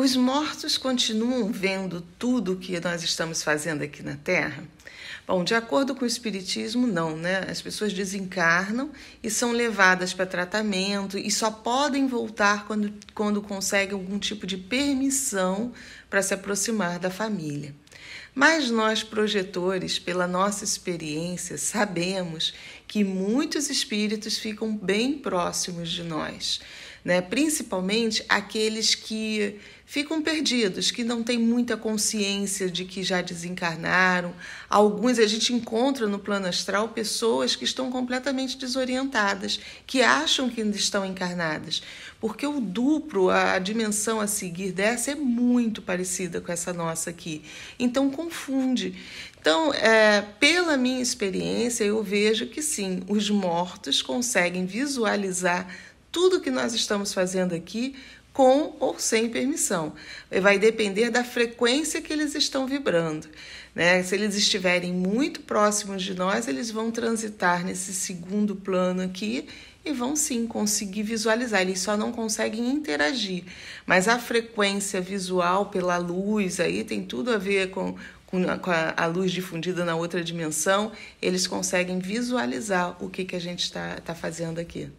Os mortos continuam vendo tudo o que nós estamos fazendo aqui na Terra? Bom, de acordo com o Espiritismo, não, né? As pessoas desencarnam e são levadas para tratamento e só podem voltar quando, quando conseguem algum tipo de permissão para se aproximar da família. Mas nós, projetores, pela nossa experiência, sabemos que muitos espíritos ficam bem próximos de nós né? principalmente aqueles que ficam perdidos, que não têm muita consciência de que já desencarnaram. Alguns a gente encontra no plano astral pessoas que estão completamente desorientadas, que acham que ainda estão encarnadas, porque o duplo, a dimensão a seguir dessa é muito parecida com essa nossa aqui. Então confunde. Então, é, pela minha experiência, eu vejo que sim, os mortos conseguem visualizar tudo que nós estamos fazendo aqui com ou sem permissão. Vai depender da frequência que eles estão vibrando. Né? Se eles estiverem muito próximos de nós, eles vão transitar nesse segundo plano aqui e vão sim conseguir visualizar, eles só não conseguem interagir. Mas a frequência visual pela luz aí tem tudo a ver com, com, a, com a luz difundida na outra dimensão, eles conseguem visualizar o que, que a gente está tá fazendo aqui.